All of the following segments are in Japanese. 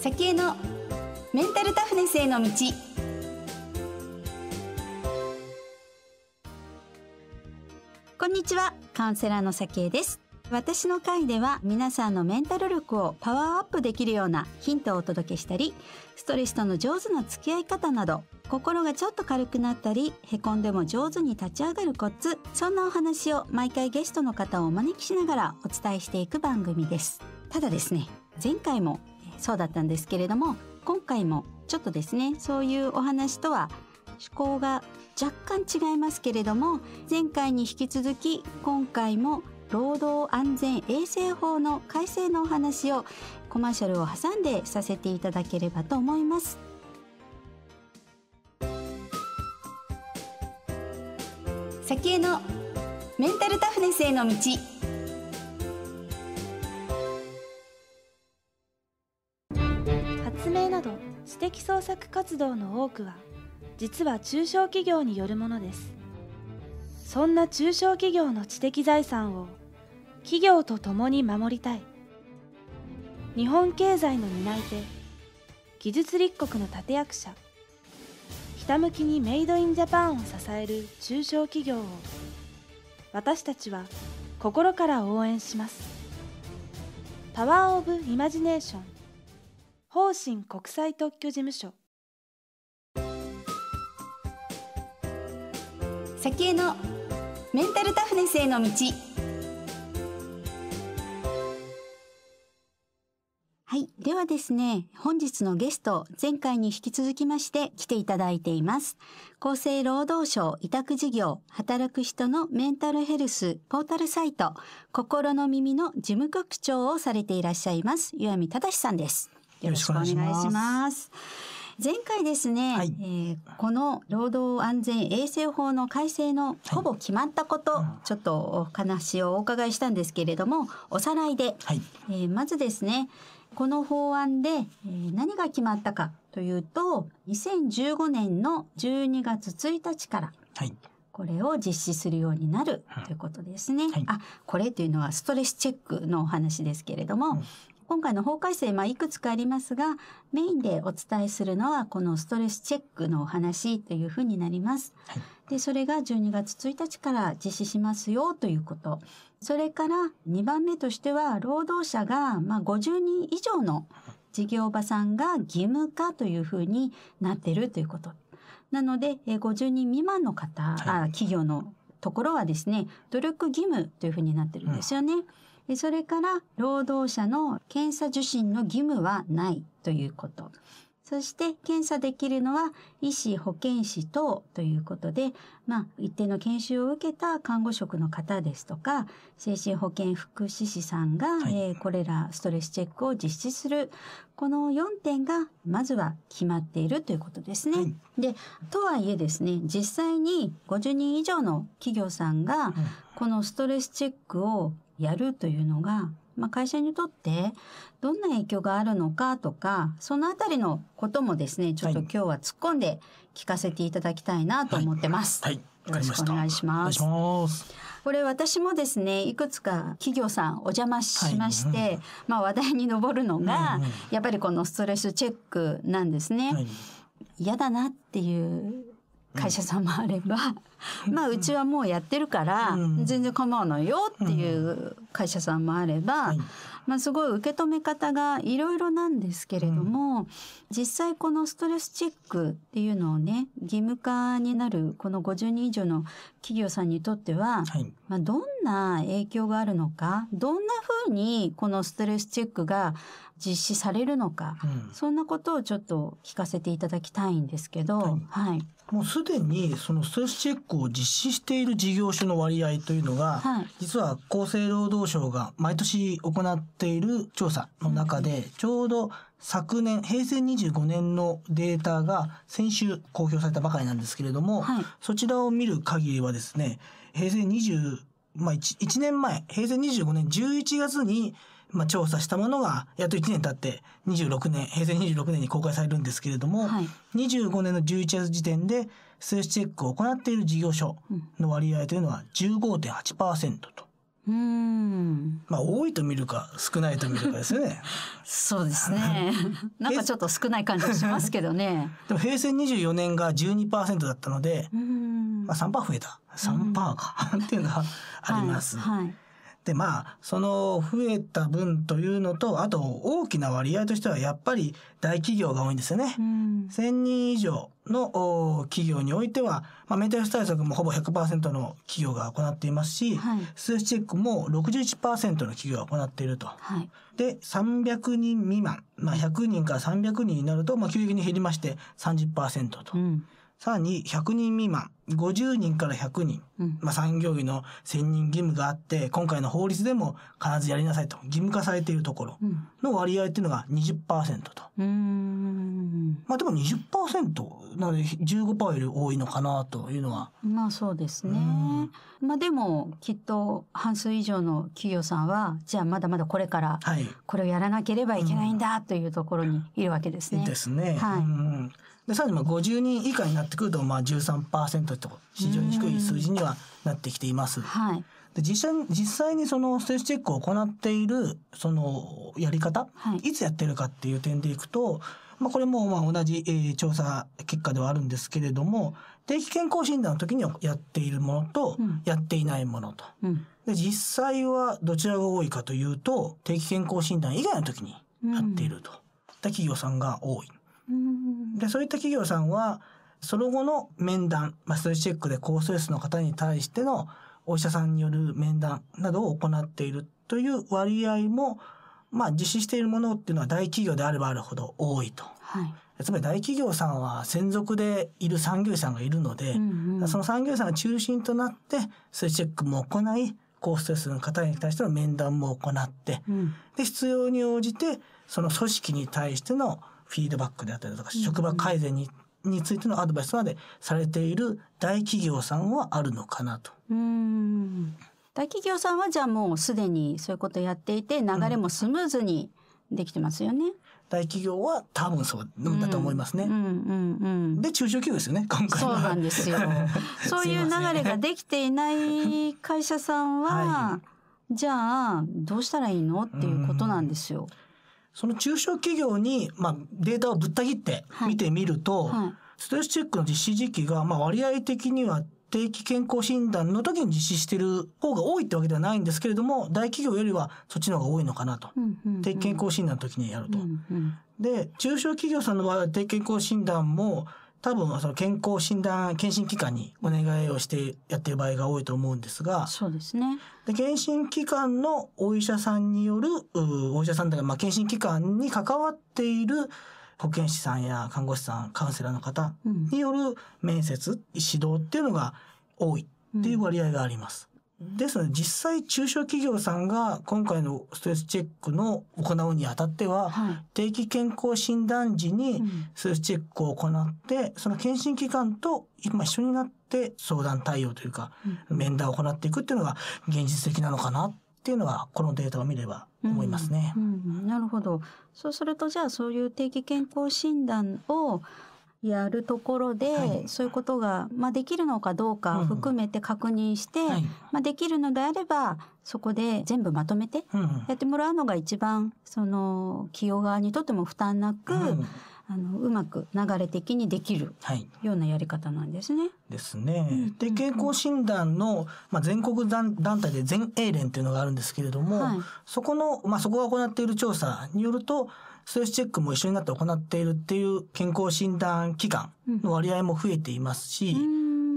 先へのメンタルタフネスへの道こんにちはカウンセラーの先江です私の会では皆さんのメンタル力をパワーアップできるようなヒントをお届けしたりストレスとの上手な付き合い方など心がちょっと軽くなったりへこんでも上手に立ち上がるコツそんなお話を毎回ゲストの方をお招きしながらお伝えしていく番組ですただですね前回もそうだったんですけれども今回もちょっとですねそういうお話とは趣向が若干違いますけれども前回に引き続き今回も労働安全衛生法の改正のお話をコマーシャルを挟んでさせていただければと思います。先へのメンタルタフネスへの道創作活動の多くは実は中小企業によるものですそんな中小企業の知的財産を企業と共に守りたい日本経済の担い手技術立国の立役者ひたむきにメイドインジャパンを支える中小企業を私たちは心から応援しますパワーオブイマジネーション方針国際特許事務所先へのメンタルタフネスへの道はい。ではですね、本日のゲスト、前回に引き続きまして来ていただいています。厚生労働省委託事業、働く人のメンタルヘルスポータルサイト、心の耳の事務局長をされていらっしゃいます、岩見正さんです。よろしくお願いします。前回ですね、はい、えー、この労働安全衛生法の改正のほぼ決まったこと、はいちょっとお話をお伺いしたんですけれどもおさらいで、はい、えー、まずですねこの法案で、えー、何が決まったかというと2015年の12月1日から、はいこれを実施するようになるということですね。うんはい、あ、これというのはストレスチェックのお話ですけれども、今回の法改正、まあ、いくつかありますが、メインでお伝えするのは、このストレスチェックのお話というふうになります。はい、で、それが12月1日から実施しますよということ。それから2番目としては、労働者が、まあ、50人以上の事業場さんが義務化というふうになっているということ。なので、50人未満の方、はい、あ企業のところはですね、努力義務というふうになってるんですよね。うんそれから、労働者の検査受診の義務はないということ。そして、検査できるのは、医師、保健師等ということで、まあ、一定の研修を受けた看護職の方ですとか、精神保健福祉士さんが、はい、えー、これらストレスチェックを実施する。この4点が、まずは決まっているということですね。はい、で、とはいえですね、実際に50人以上の企業さんが、このストレスチェックをやるというのが、まあ、会社にとってどんな影響があるのかとか、そのあたりのこともですね、ちょっと今日は突っ込んで聞かせていただきたいなと思ってます。はい。はい、よろしくお願いします。ますこれ私もですね、いくつか企業さんお邪魔しまして、はいうん、まあ話題に上るのが、やっぱりこのストレスチェックなんですね。嫌、はい、だなっていう会社さんもあれば、うん、まあうちはもうやってるから、全然構わないよっていう会社さんもあれば、まあすごい受け止め方がいろいろなんですけれども、実際このストレスチェックっていうのをね、義務化になるこの50人以上の企業さんにとっては、まあどんな影響があるのか、どんなふうにこのストレスチェックが実施されるのか、そんなことをちょっと聞かせていただきたいんですけど、はいもうすでにそのストレスチェックを実施している事業所の割合というのが、はい、実は厚生労働省が毎年行っている調査の中で、ちょうど昨年、平成25年のデータが先週公表されたばかりなんですけれども、はい、そちらを見る限りはですね、平成20、まあ 1, 1年前、平成25年11月にまあ、調査したものが、やっと1年経って、26年、平成26年に公開されるんですけれども、はい、25年の11月時点で、スチェックを行っている事業所の割合というのは15.8%と。うん。まあ、多いと見るか、少ないと見るかですよね。そうですね。なんかちょっと少ない感じがしますけどね。でも平成24年が12%だったので、うんまあ3%増えた。3%か っていうのはあります。はい、はいで、まあ、その増えた分というのと、あと大きな割合としてはやっぱり大企業が多いんですよね。うん、1000人以上の企業においては、まあ、メンテナンス対策もほぼ100%の企業が行っていますし、はい、数値チェックも61%の企業が行っていると。はい、で、300人未満、まあ、100人から300人になると、まあ、急激に減りまして30%と。うんさらに100人未満、50人から100人、うん、まあ産業医の専任義務があって、今回の法律でも必ずやりなさいと義務化されているところの割合っていうのが20%と。うん、まあでも20%なので15%より多いのかなというのは。まあそうですね。まあでもきっと半数以上の企業さんは、じゃあまだまだこれから、これをやらなければいけないんだというところにいるわけですね。うん、ですね。はい。でさらにまあ50人以下になってくるとまあ13%と非常に低い数字にはなってきています。はい、で実際実際にそのステージチェックを行っているそのやり方、はい、いつやってるかっていう点でいくと、まあ、これもまあ同じ、えー、調査結果ではあるんですけれども定期健康診断の時にやっているものと、やっていないものと、うん、で実際はどちらが多いかというと定期健康診断以外の時にやっていると、うん、企業さんが多い。で、そういった企業さんは、その後の面談、まストレスチェックで高ストレスの方に対してのお医者さんによる面談などを行っているという割合も、まあ、実施しているものっていうのは大企業であればあるほど多いと。はい、つまり大企業さんは専属でいる産業医さんがいるので、うんうん、その産業医さんが中心となって、ストレスチェックも行い、高ストレスの方に対しての面談も行って、うん、で、必要に応じて、その組織に対してのフィードバックであったりとか、職場改善に、についてのアドバイスまでされている大企業さんはあるのかなと。うん大企業さんはじゃあもうすでにそういうことやっていて流れもスムーズにできてますよね。うん、大企業は多分そうだと思いますね。うんうんうんで中小企業ですよね今回そうなんですよ。そういう流れができていない会社さんは、はい、じゃあどうしたらいいのっていうことなんですよ。うんその中小企業に、まあ、データをぶった切って見てみると、はいはい、ストレスチェックの実施時期が、まあ、割合的には定期健康診断の時に実施してる方が多いってわけではないんですけれども、大企業よりはそっちの方が多いのかなと。うんうんうん、定期健康診断の時にやると、うんうん。で、中小企業さんの場合は定期健康診断も、多分その健康診断検診機関にお願いをしてやってる場合が多いと思うんですがそうですねで検診機関のお医者さんによるお医者さんというか、まあ、検診機関に関わっている保健師さんや看護師さんカウンセラーの方による面接、うん、指導っていうのが多いっていう割合があります。ですので、実際中小企業さんが今回のストレスチェックの行うにあたっては、定期健康診断時にストレスチェックを行って、その検診機関と今一緒になって相談対応というか、面談を行っていくっていうのが現実的なのかなっていうのは、このデータを見れば思いますね、うんうん。なるほど。そうすると、じゃあそういう定期健康診断をやるところで、はい、そういうことが、まあ、できるのかどうか含めて確認して、うんまあ、できるのであればそこで全部まとめてやってもらうのが一番その企業側にとっても負担なく、うん、あのうまく流れ的にできるようなやり方なんですね。はい、ですね。で健康診断の、まあ、全国団体で全英連っていうのがあるんですけれども、そこの、まあ、そこが行っている調査によるとストレスチェックも一緒になって行っているっていう健康診断機関の割合も増えていますし、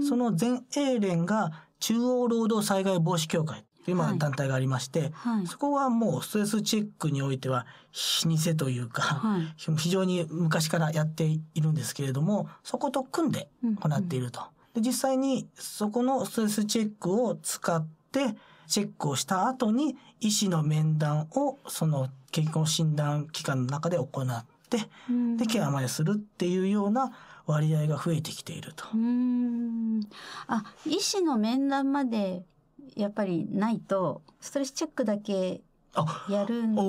その全英連が中央労働災害防止協会という団体がありまして、はいはい、そこはもうストレスチェックにおいては老舗というか、はい、非常に昔からやっているんですけれども、そこと組んで行っていると。で実際にそこのストレスチェックを使って、チェックをした後に医師の面談をその健康診断機関の中で行って、で、ケアマネするっていうような割合が増えてきていると。あ、医師の面談までやっぱりないと、ストレスチェックだけやるんだ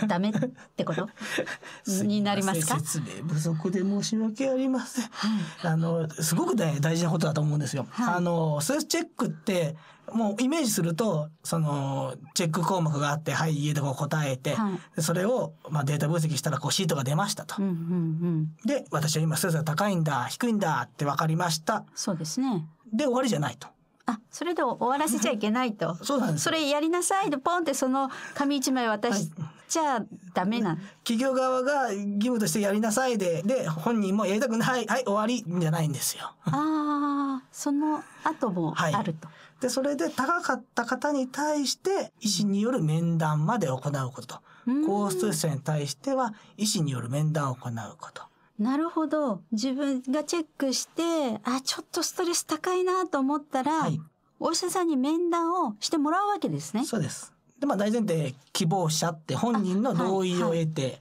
とダメってこと になりますか説明不足で申し訳ありません。はい、あの、すごく、ね、大事なことだと思うんですよ。はい、あの、スーレスチェックって、もうイメージすると、その、チェック項目があって、はい、家でこう答えて、はい、それを、まあ、データ分析したら、こう、シートが出ましたと。うんうんうん、で、私は今、スーレスが高いんだ、低いんだって分かりました。そうですね。で、終わりじゃないと。あそれで終わらせちゃいけないと そうなんですそれやりなさいとポンってその紙一枚渡しちゃダメな、はい、企業側が義務としてやりなさいでで本人もやりたくないはい終わりじゃないんですよ。ああその後もあると。はい、でそれで高かった方に対して医師による面談まで行うこと。高ストレスに対しては医師による面談を行うこと。なるほど。自分がチェックして、あ、ちょっとストレス高いなと思ったら、はい、お医者さんに面談をしてもらうわけですね。そうです。で、まあ大前提、希望者って本人の同意を得て、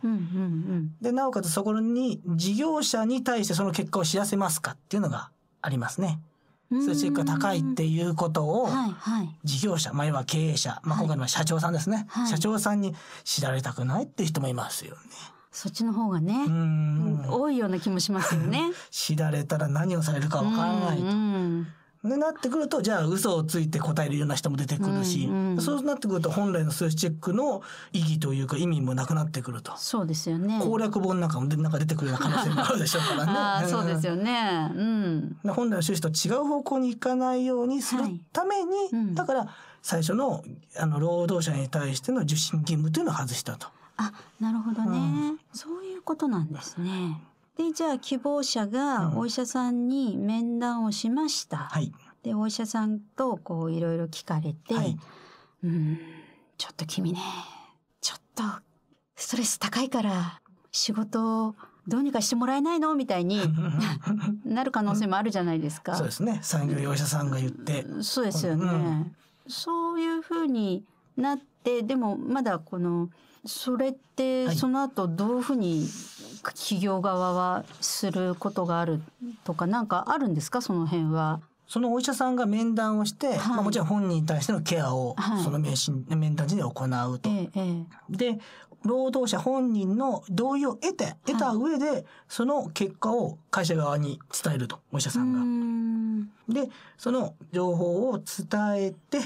で、なおかつそこに事業者に対してその結果を知らせますかっていうのがありますね。そうチェックが高いっていうことを、事業者、前は経営者、まあ、今回の社長さんですね、はい、社長さんに知られたくないって人もいますよね。そっちの方がね、多いような気もしますよね。知られたら何をされるかわからないと。でなってくるとじゃあ嘘をついて答えるような人も出てくるし、うんうん、そうなってくると本来の数値チェックの意義というか意味もなくなってくるとそうですよね攻略本なんかもでなんか出てくるような可能性もあるでしょうからね あそうですよね、うん、本来の趣旨と違う方向に行かないようにするために、はいうん、だから最初のあの労働者に対しての受信義務というのを外したと。あなるほどね、うん、そういうことなんですね。でじゃあ希望者がお医者さんに面談をしました。はい、でお医者さんとこういろいろ聞かれて、はい、うんちょっと君ねちょっとストレス高いから仕事をどうにかしてもらえないのみたいに なる可能性もあるじゃないですか。そうですね。産業用者さんが言って。そうですよね。うん、そういうふうになって、でもまだこのそれってその後どういうふうに企業側はすることがあるとか何かあるんですかその辺は。そのお医者さんが面談をして、はい、まあ、もちろん本人に対してのケアを、その面,、は面談時に行うと、ええ。で、労働者本人の同意を得て、得た上で、その結果を会社側に伝えると、お医者さんが。で、その情報を伝えて、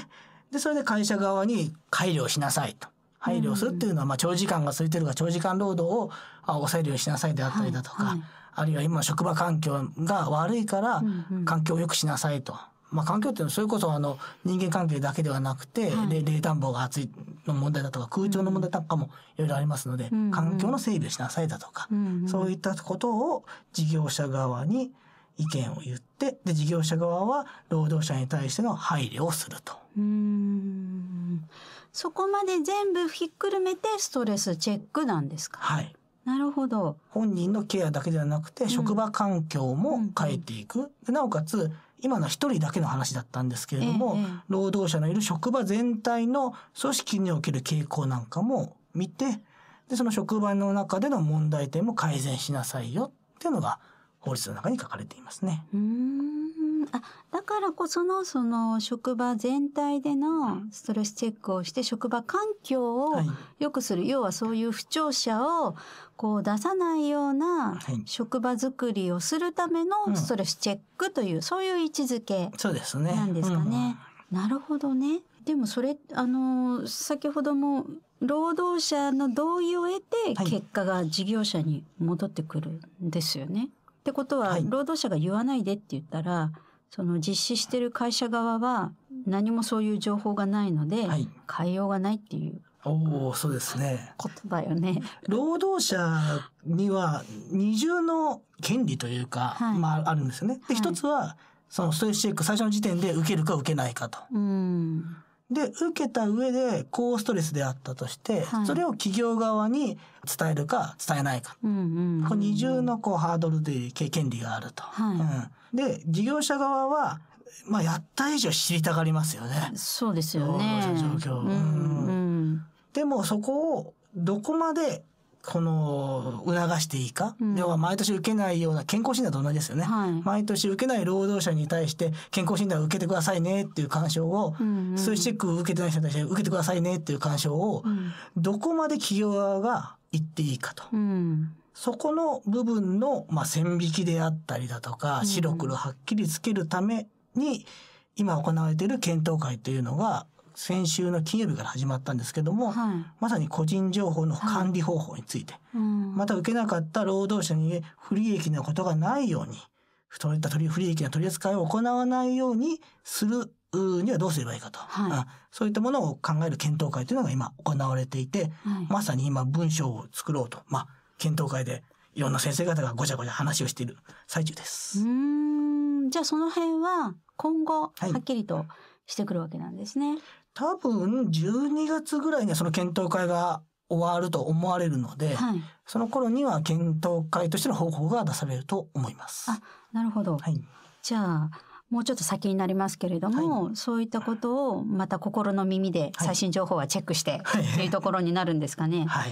で、それで会社側に改良しなさいと。配慮するっていうのは、まあ、長時間が空いてるから長時間労働を抑えるようにしなさいであったりだとか、はいはい、あるいは今職場環境が悪いから環境を良くしなさいと。まあ、環境っていうのはそれこそあの人間関係だけではなくて、はい、冷暖房が暑いの問題だとか空調の問題なんかもいろいろありますので、うんうん、環境の整備をしなさいだとか、うんうん、そういったことを事業者側に意見を言ってで事業者側は労働者に対しての配慮をすると。うんそこまで全部ひっくるめてストレスチェックなんですかはい。なるほど。本人のケアだけではなくて、職場環境も変えていく。うん、なおかつ、今のは一人だけの話だったんですけれども、ええ、労働者のいる職場全体の組織における傾向なんかも見て、で、その職場の中での問題点も改善しなさいよっていうのが法律の中に書かれていますね。うんあだからこそのその職場全体でのストレスチェックをして職場環境を良くする、はい、要はそういう不調者をこう出さないような職場づくりをするためのストレスチェックという、そういう位置づけそうですね。なんですかね。ねうん、なるほどね。でもそれあの先ほども労働者の同意を得て結果が事業者に戻ってくるんですよね。はい、ってことは、労働者が言わないでって言ったらその実施してる会社側は何もそういう情報がないので、はい、変えようがないっていう。おおそうですね。ことだよね。労働者には二重の権利というか、はい、まああるんですよね。で、一つは、そのストレスチェック最初の時点で受けるか受けないかと。うんで、受けた上で高ストレスであったとして、はい、それを企業側に伝えるか伝えないか。うんうんうう二重のこうハードルで権利があると。はい、うん、で、事業者側は、まあ、やった以上知りたがりますよね。そうですよね。状況、うんうん。でもそこをどこまでこの、促していいか、うん、要は毎年受けないような健康診断と同じですよね、はい、毎年受けない労働者に対して健康診断を受けてくださいねっていう鑑賞を、うんうん、そういうチェックを受けてない人に対して受けてくださいねっていう鑑賞を、うん、どこまで企業側が言っていいかと。うんそこの部分の、まあ、線引きであったりだとか、白黒はっきりつけるために、今行われている検討会というのが、先週の金曜日から始まったんですけども、はい、まさに個人情報の管理方法について、はいうん、また受けなかった労働者に不利益なことがないように、そういった不利益な取り扱いを行わないようにするにはどうすればいいかと、はい、そういったものを考える検討会というのが今行われていて、まさに今文章を作ろうと、まあ、検討会でいろんな先生方がごちゃごちゃ話をしている最中です。うんじゃあその辺は今後はっきりとしてくるわけなんですね。多分12月ぐらいにはその検討会が終わると思われるので、はい、その頃には検討会としての方法が出されると思います。あ、なるほど。はい、じゃあ、もうちょっと先になりますけれども、はい、そういったことをまた心の耳で最新情報はチェックして、はい、っいうところになるんですかね。はい、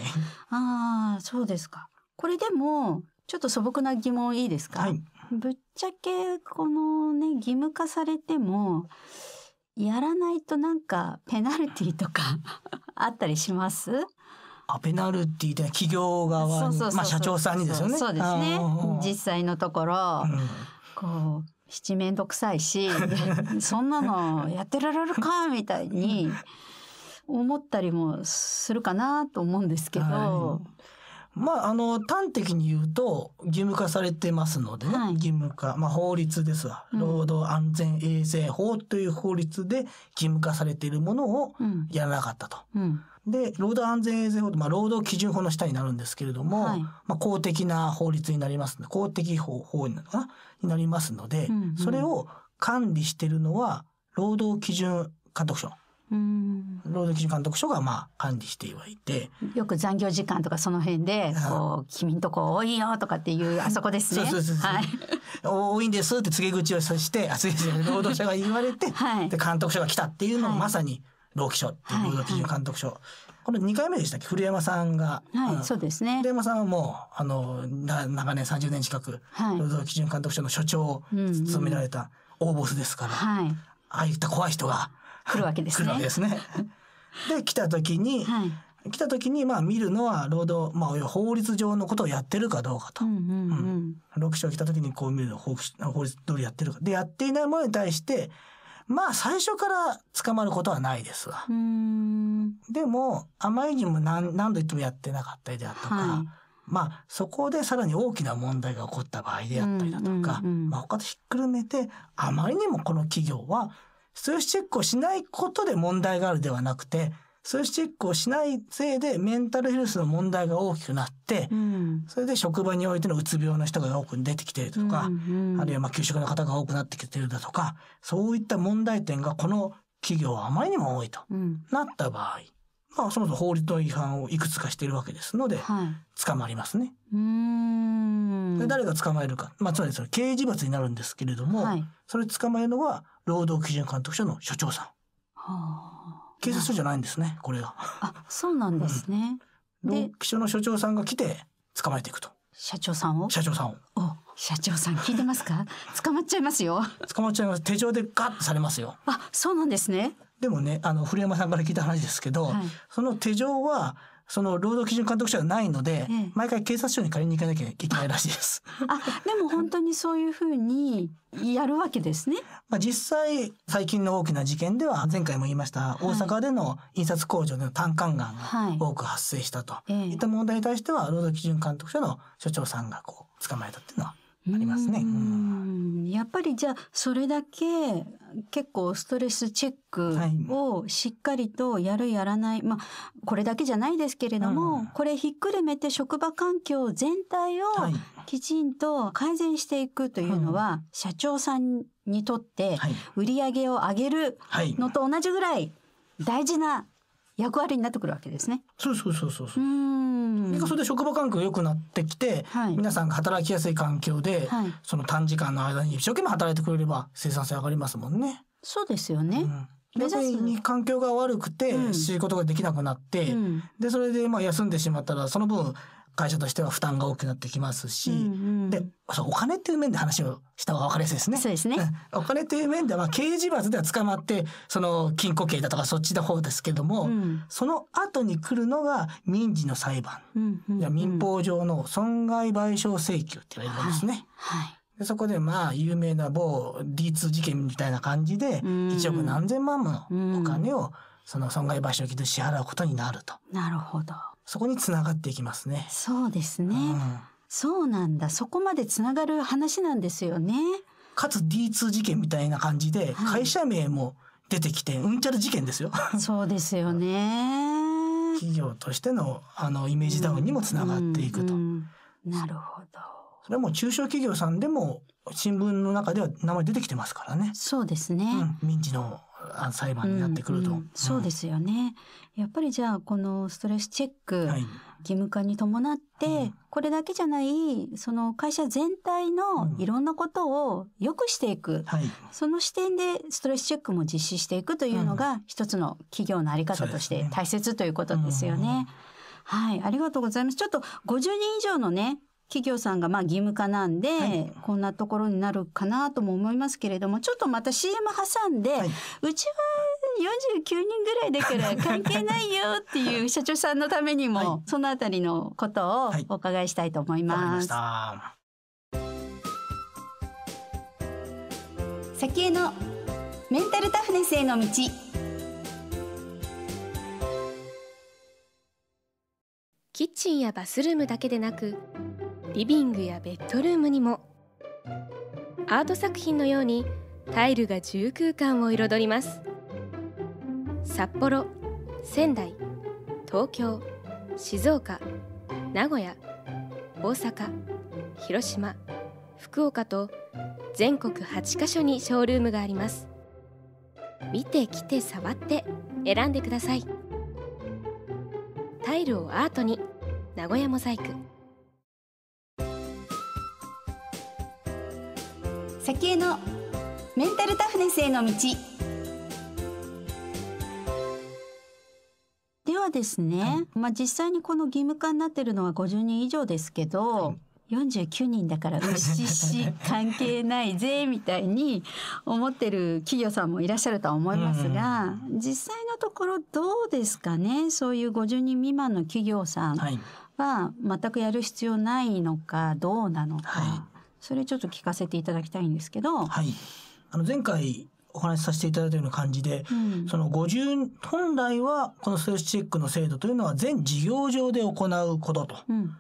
ああ、そうですか。これでも、ちょっと素朴な疑問いいですか、ぶっちゃけ、このね、義務化されても、やらないとなんかペナルティとか あったりしますあペナルティで企業側まあ社長さんにですよね。そうですね。実際のところ、うん、こう七面倒くさいし、そんなのやってられるかみたいに思ったりもするかなと思うんですけど、はいまあ、あの、端的に言うと、義務化されてますので、ねはい、義務化、まあ、法律ですわ、うん、労働安全衛生法という法律で義務化されているものをやらなかったと。うん、で、労働安全衛生法、まあ、労働基準法の下になるんですけれども、はい、まあ、公的な法律になりますので、公的法、法になるかなになりますので、うんうん、それを管理しているのは、労働基準監督署。労働基準監督署がまあ管理してはいて。よく残業時間とかその辺で、こう、君んとこ多いよとかっていう、あそこですね。そうそうそうはい。多いんですって告げ口をさして、あ、ですね。労 働者が言われて、はい、で、監督署が来たっていうのをまさに、労基署っていう労働基準監督署。はいはいこれ2回目でしたっけ古山さんが。はい、そうですね。古山さんはもう、あの、長年30年近く、はい、労働基準監督署の所長を務められた大ボスですから、はい、ああいった怖い人が、来るわけですね。来るわけですね。で来た時に、はい、来た時にまあ見るのは労働、まあ、法律上のことをやってるかどうかと。うんうんうんうん、6章来た時にこう見る法法律通りやってるか。でやっていないものに対してまあ最初から捕まることはないですわ。でもあまりにも何何度言ってもやってなかったりであったか、はい、まあそこでさらに大きな問題が起こった場合であったりだとか、うんうんうん、まあ他とひっくるめてあまりにもこの企業は数値チェックをしないことで問題があるではなくて、数値チェックをしないせいでメンタルヘルスの問題が大きくなって、うん、それで職場においてのうつ病の人が多く出てきているとか、うんうん、あるいはまあ給食の方が多くなってきているだとか、そういった問題点がこの企業はあまりにも多いと、なった場合、まあ、そもそも法律の違反をいくつかしているわけですので、はい、捕まりますね。で誰が捕まえるか、まあ、つまりその刑事罰になるんですけれども、はい、それ捕まえるのは労働基準監督署の署長さん。はあ、警察署じゃないんですね、これが。あ、そうなんですね。うん、で、署の署長さんが来て捕まえていくと。社長さんを社長さんを。お社長さん聞いてますか捕まっちゃいますよ。捕まっちゃいます。手錠でガッとされますよ。あ、そうなんですね。でもね、あの、古山さんから聞いた話ですけど、はい、その手錠は、その労働基準監督署がないので、ええ、毎回警察署に借りに行かなきゃいけないらしいです。あ、でも本当にそういうふうにやるわけですね。まあ実際、最近の大きな事件では、前回も言いました、大阪での印刷工場での単管がんが多く発生したと、はい、いった問題に対しては、労働基準監督署の所長さんがこう、捕まえたっていうのはありますね。やっぱりじゃあそれだけ結構ストレスチェックをしっかりとやるやらない、まあこれだけじゃないですけれども、これひっくるめて職場環境全体をきちんと改善していくというのは、社長さんにとって売り上げを上げるのと同じぐらい大事な役割になってくるわけですね。そうそうそうそうそう。うんそれで職場環境が良くなってきて、はい、皆さんが働きやすい環境で、はい、その短時間の間に一生懸命働いてくれれば生産性上がりますもんね。そうですよね。うんに環境が悪くて仕事ができなくなって、うん、でそれでまあ休んでしまったらその分会社としては負担が大きくなってきますし、うんうん、でお金という面で話をした方が分かりやすいですね。そうですね、お金という面では刑事罰では捕まってその禁錮刑だとかそっちの方ですけども、うん、その後に来るのが民事の裁判、うんうんうん、民法上の損害賠償請求って言われるんですね。はい、はいでそこでまあ有名な某 D2 事件みたいな感じで1億何千万ものお金をその損害賠償金で支払うことになると。なるほど。そこにつながっていきますね。そうですね。うん、そうなんだ。そこまでつながる話なんですよね。かつ D2 事件みたいな感じで、会社名も出てきて、うんちゃる事件ですよ。そうですよね。企業としてのあのイメージダウンにもつながっていくと。うんうん、なるほど。それはもう中小企業さんでも新聞の中では名前出てきてますからね。そうですね。うん、民事の裁判になってくると、うんうん、そうですよね。やっぱりじゃあこのストレスチェック、義務化に伴って、これだけじゃないその会社全体のいろんなことを良くしていく、はい、その視点でストレスチェックも実施していくというのが、一つの企業のあり方として大切ということですよね。はい、ありがとうございます。ちょっと50人以上のね、企業さんがまあ義務化なんで、はい、こんなところになるかなとも思いますけれどもちょっとまた CM 挟んで、はい、うちは49人ぐらいだから関係ないよっていう社長さんのためにも、はい、そのあたりのことをお伺いしたいと思います。はい、先へのメンタルタフネスへの道キッチンやバスルームだけでなくリビングやベッドルームにもアート作品のようにタイルが住空間を彩ります札幌仙台東京静岡名古屋大阪広島福岡と全国8カ所にショールームがあります見て来て触って選んでくださいタイルをアートに名古屋モザイク先江のメンタルタフネスへの道ではですね、はい、まあ実際にこの義務化になってるのは50人以上ですけど、はい、49人だから牛し関係ないぜみたいに思ってる企業さんもいらっしゃるとは思いますが、実際のところどうですかねそういう50人未満の企業さんは全くやる必要ないのかどうなのか。はいそれちょっと聞かせていただきたいんですけど。はい。あの前回お話しさせていただいたような感じで、うん、その50本来はこのストフチェックの制度というのは全事業上で行うことと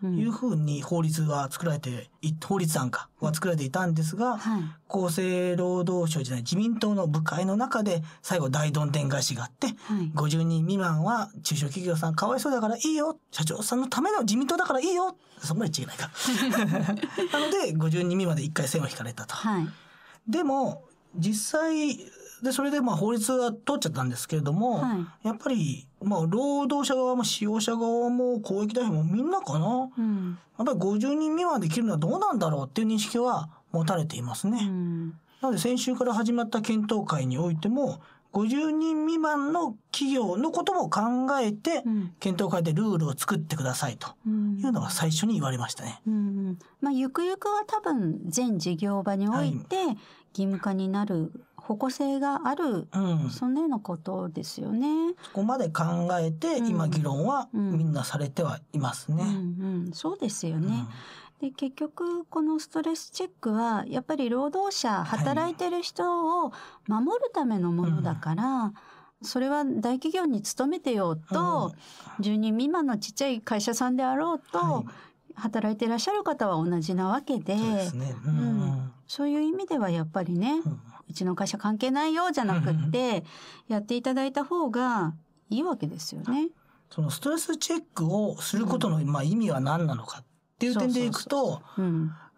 いうふうに法律は作られて法律案かは作られていたんですが、はい、厚生労働省じゃない自民党の部会の中で最後大どんでん返しがあって、はい、50人未満は中小企業さんかわいそうだからいいよ社長さんのための自民党だからいいよそんまで違いないか。なので50人未満で一回線を引かれたと。はいでも実際、で、それでまあ法律は通っちゃったんですけれども、はい、やっぱり、まあ労働者側も使用者側も公益代表もみんなかな、うん、やっぱり50人未満できるのはどうなんだろうっていう認識は持たれていますね。うん、なので先週から始まった検討会においても、50人未満の企業のことも考えて、検討会でルールを作ってくださいというのが最初に言われましたね。うんうん、まあ、ゆくゆくは多分全事業場において、はい、義務化になる方向性がある、うん、そのようなことですよね。そこまで考えて、今議論はみんなされてはいますね。うんうんうん、そうですよね。で結局このストレスチェックはやっぱり労働者働いてる人を守るためのものだから、はい、それは大企業に勤めてようと、うん、10人未満のちっちゃい会社さんであろうと、はい働いていらっしゃる方は同じなわけで、ううん、そういう意味ではやっぱりね、うん、うちの会社関係ないよじゃなくって、やっていただいた方がいいわけですよね。そのストレスチェックをすることの、まあ、意味は何なのかっていう点でいくと、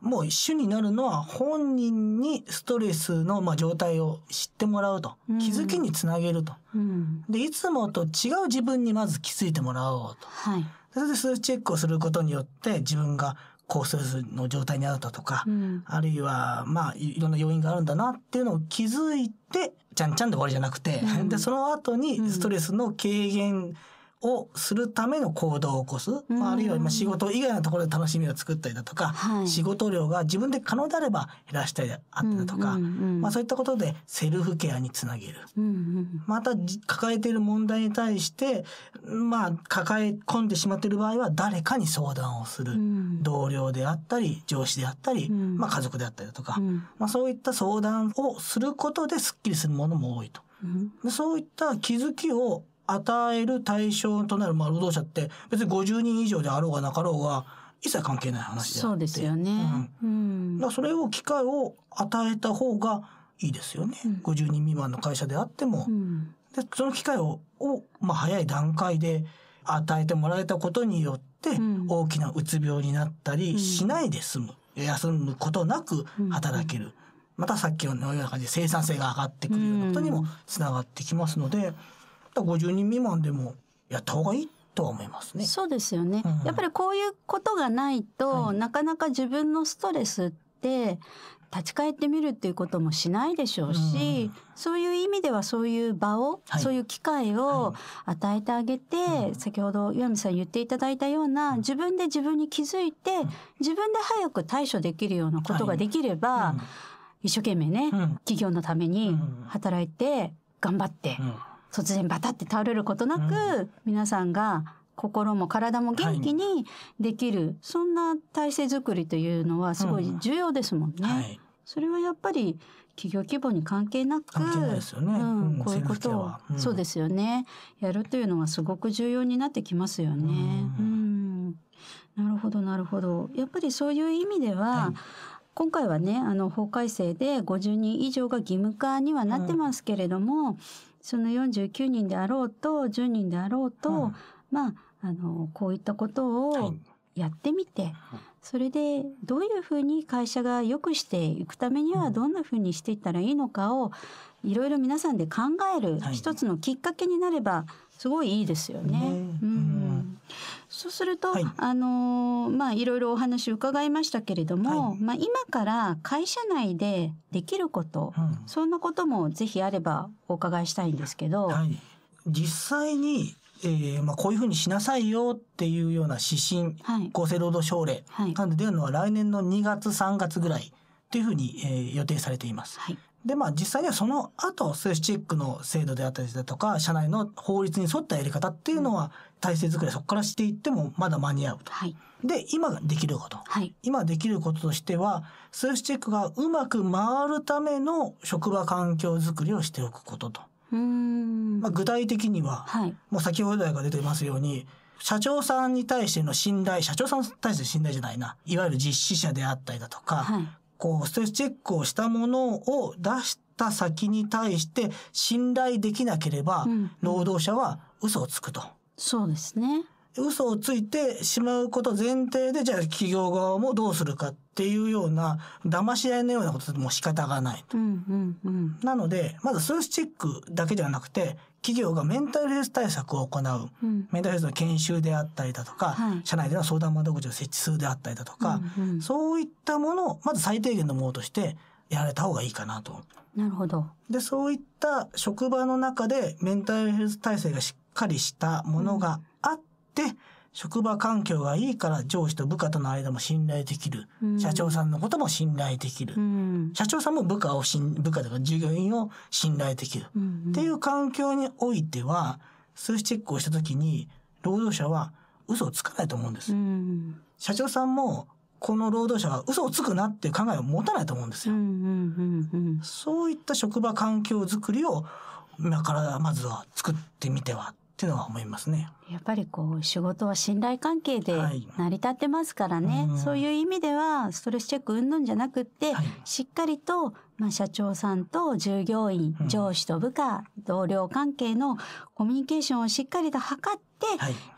もう主になるのは本人にストレスのまあ状態を知ってもらうと。気づきにつなげると。で、いつもと違う自分にまず気づいてもらおうと。はいそれでそういうチェックをすることによって自分が高ストレの状態にあったとか、うん、あるいは、まあ、いろんな要因があるんだなっていうのを気づいて、ちゃんちゃんで終わりじゃなくて、うん、で、その後にストレスの軽減をするための行動を起こす、まあ、あるいは仕事以外のところで楽しみを作ったりだとか、はい、仕事量が自分で可能であれば減らしたりあったりだとか、まあ、そういったことでセルフケアにつなげる、また抱えている問題に対して、まあ、抱え込んでしまっている場合は誰かに相談をする、同僚であったり上司であったり、まあ、家族であったりだとか、まあ、そういった相談をすることですっきりするものも多いと。そういった気づきを与える対象となる、労働者って、別に50人以上であろうがなかろうが、一切関係ない話でそうですよね。うん。だそれを、機会を与えた方がいいですよね。うん、50人未満の会社であっても。うん、でその機会を、をまあ、早い段階で与えてもらえたことによって、大きなうつ病になったりしないで済む。うん、休むことなく働ける。またさっきのような感じで生産性が上がってくるようなことにもつながってきますので、った50人未満でもやった方がいいと思いますね。そうですよね。うんやっぱりこういうことがないと、はい、なかなか自分のストレスって立ち返ってみるっていうこともしないでしょうし、うん、そういう意味ではそういう場を、はい、そういう機会を与えてあげて、はい、先ほど岩見さん言っていただいたような、うん、自分で自分に気づいて、うん、自分で早く対処できるようなことができれば、はい、一生懸命ね、企業のために働いて頑張って。突然バタって倒れることなく、皆さんが心も体も元気にできる、はい、そんな体制づくりというのはすごい重要ですもんね。うんはい、それはやっぱり企業規模に関係なく、こういうことを、うん、そうですよねやるというのはすごく重要になってきますよね。うん、なるほどなるほど。やっぱりそういう意味では、はい今回はねあの法改正で50人以上が義務化にはなってますけれども、うん、その49人であろうと、10人であろうと、まあ、あの、こういったことをやってみて、はい、それでどういうふうに会社が良くしていくためにはどんなふうにしていったらいいのかを、いろいろ皆さんで考える一つのきっかけになれば、すごいいいですよね。はい、うんそうすると、はい、あのまあいろいろお話を伺いましたけれども、はい、まあ今から会社内でできること、うん、そんなこともぜひあればお伺いしたいんですけど、はい、実際にえーまあ、こういうふうにしなさいよっていうような指針、はい、厚生労働省令なで出るのは来年の2月3月ぐらいというふうに、えー、予定されています。はい、で、まあ実際にはその後、セーフチェックの制度であったりだとか、社内の法律に沿ったやり方っていうのは体制作りそこからしていってもまだ間に合うと。はい、で、今できること。はい、今できることとしては、セルフチェックがうまく回るための職場環境づくりをしておくことと。うんまあ、具体的には、はい、もう先ほどが出てますように、社長さんに対しての信頼、社長さんに対して信頼じゃないな、いわゆる実施者であったりだとか、はい、こう、ストレスチェックをしたものを出した先に対して信頼できなければ、労働者は嘘をつくと。そうですね。嘘をついてしまうこと前提で、じゃあ企業側もどうするかっていうような、騙し合いのようなことでも仕方がないと。うんうんうん、なので、まず数値チェックだけではなくて、企業がメンタルヘルス対策を行う、うん、メンタルヘルスの研修であったりだとか、社内での相談窓口を設置するであったりだとか、うんうん、そういったものを、まず最低限のものとして、やられた方がいいかなと。なるほど。で、そういった職場の中でメンタルヘルス体制がしっかりしたものがあって、職場環境がいいから上司と部下との間も信頼できる。社長さんのことも信頼できる。うん、社長さんも部下をしん、部下とか従業員を信頼できる。うんうん、っていう環境においては、数値チェックをしたときに、労働者は嘘をつかないと思うんです。うん、社長さんも、この労働者は嘘をつくなっていう考えを持たないと思うんですよ。そういった職場環境づくりを、今からまずは作ってみてはっていうのは思いますね。やっぱりこう仕事は信頼関係で成り立ってますからね、はい、そういう意味ではストレスチェック云々じゃなくって、はい、しっかりと、まあ、社長さんと従業員、うん、上司と部下同僚関係のコミュニケーションをしっかりと図って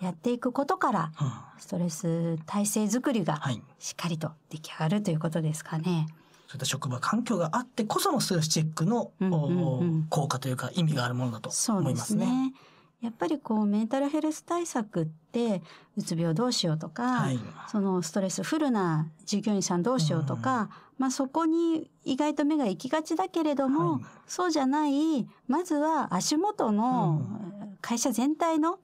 やっていくことから、はいうん、ストレス体制づくりがしっかりと出来上がるということですかね。そういった職場環境があってこそのストレスチェックの、うんうんうん、効果というか意味があるものだと思いますね。そうですねやっぱりこうメンタルヘルス対策ってうつ病どうしようとか、はい、そのストレスフルな従業員さんどうしようとか、うん、まあそこに意外と目が行きがちだけれども、はい、そうじゃないまずは足元の会社全体の、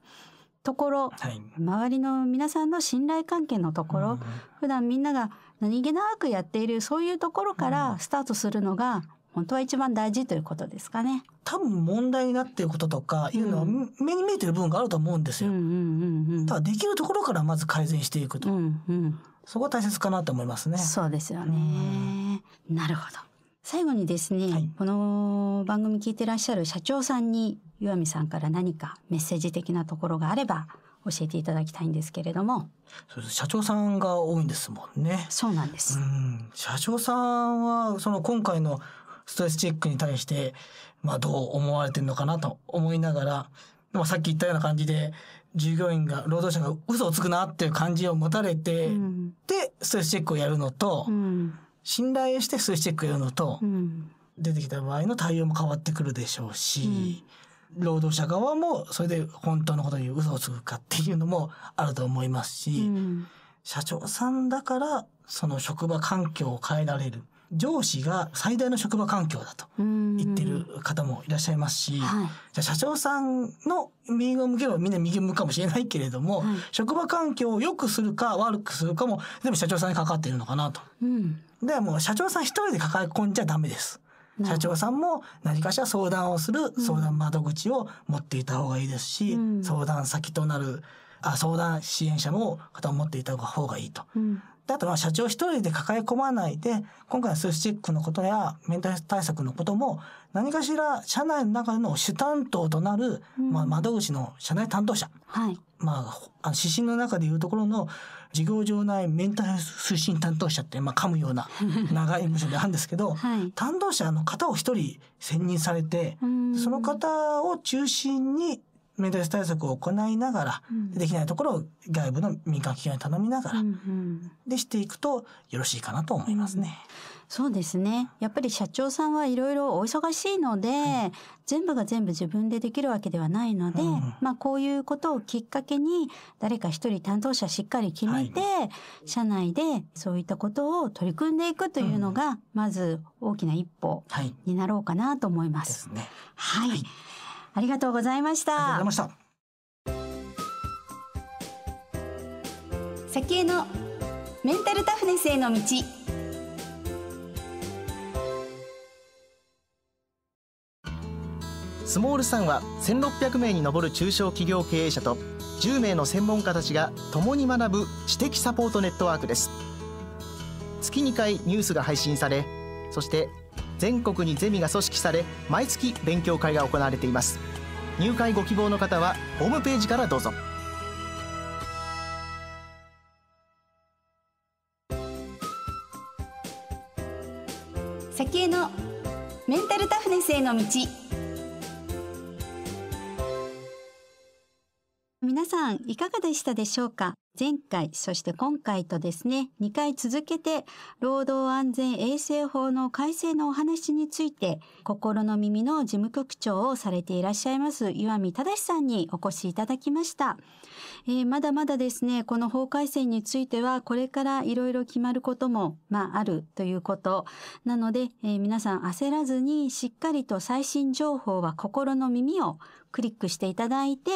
ところ、周りの皆さんの信頼関係のところ、うん、普段みんなが何気なくやっているそういうところからスタートするのが本当は一番大事ということですかね。多分問題になっていることとかいうのは、目に見えてる部分があると思うんですよ。うんうんうんただできるところからまず改善していくと。うんうん、そこは大切かなと思いますね。そうですよね。うん、なるほど。最後にですね、はい、この番組聞いてらっしゃる社長さんに岩見さんから何かメッセージ的なところがあれば教えていただきたいんですけれども。社長さんが多いんですもんね。そうなんです。社長さんは、その今回のストレスチェックに対して、まあどう思われてるのかなと思いながら、まあさっき言ったような感じで、従業員が、労働者が嘘をつくなっていう感じを持たれて、うん、で、ストレスチェックをやるのと、うん、信頼してストレスチェックをやるのと、うん、出てきた場合の対応も変わってくるでしょうし、労働者側もそれで本当のことに嘘をつくかっていうのもあると思いますし、社長さんだからその職場環境を変えられる。上司が最大の職場環境だと言ってる方もいらっしゃいますし、じゃ社長さんの右を向けばみんな右向くかもしれないけれども、はい、職場環境を良くするか悪くするかも全部社長さんにかかっているのかなと。うん、でもう社長さん一人で抱え込んじゃダメです。社長さんも何かしら相談をする相談窓口を持っていた方がいいですし、うん、相談先となるあ相談支援者も方を持っていた方がいいと。うんであとは社長一人で抱え込まないで、今回の数スチェックのことやメンタル対策のことも、何かしら社内の中での主担当となる、うん、まあ、窓口の社内担当者。はい。まあ、指針の中でいうところの事業場内メンタル推進担当者って、まあ、噛むような 長い部署であるんですけど、はい、担当者の方を一人選任されて、その方を中心にメンテナンス対策を行いながら、うん、できないところを外部の民間機関に頼みながら、うんうん、でしていくとよろしいかなと思いますね。そうですね。やっぱり社長さんはいろいろお忙しいので、はい、全部が全部自分でできるわけではないので、うん、まあこういうことをきっかけに誰か一人担当者しっかり決めて、はい、社内でそういったことを取り組んでいくというのが、まず大きな一歩になろうかなと思います。ですね。はいありがとうございました。ありがとうございました。先へのメンタルタフネスへの道。スモールさんは1600名に上る中小企業経営者と10名の専門家たちが共に学ぶ知的サポートネットワークです月2回ニュースが配信されそして全国にゼミが組織され毎月勉強会が行われています入会ご希望の方はホームページからどうぞ先へのメンタルタフネスへの道皆さんいかがでしたでしょうか前回、そして今回とですね、2回続けて、労働安全衛生法の改正のお話について、心の耳の事務局長をされていらっしゃいます、岩見正さんにお越しいただきました。えー、まだまだですね、この法改正については、これからいろいろ決まることも、まあ、あるということ。なので、えー、皆さん焦らずに、しっかりと最新情報は心の耳をクリックしていただいて、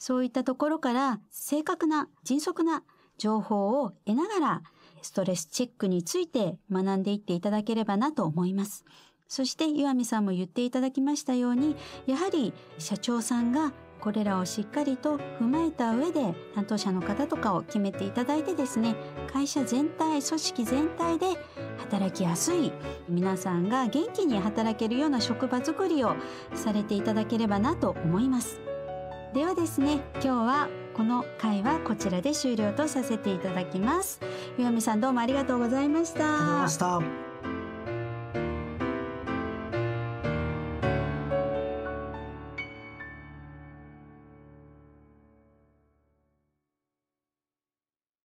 そういったところから正確な迅速足な情報を得ながら、ストレスチェックについて学んでいっていただければなと思います。そして岩見さんも言っていただきましたように、やはり社長さんがこれらをしっかりと踏まえた上で担当者の方とかを決めていただいてですね会社全体組織全体で働きやすい皆さんが元気に働けるような職場づくりをされていただければなと思いますではですね今日はこの回はこちらで終了とさせていただきます。岩見さんどうもありがとうございました。ありがとうございました。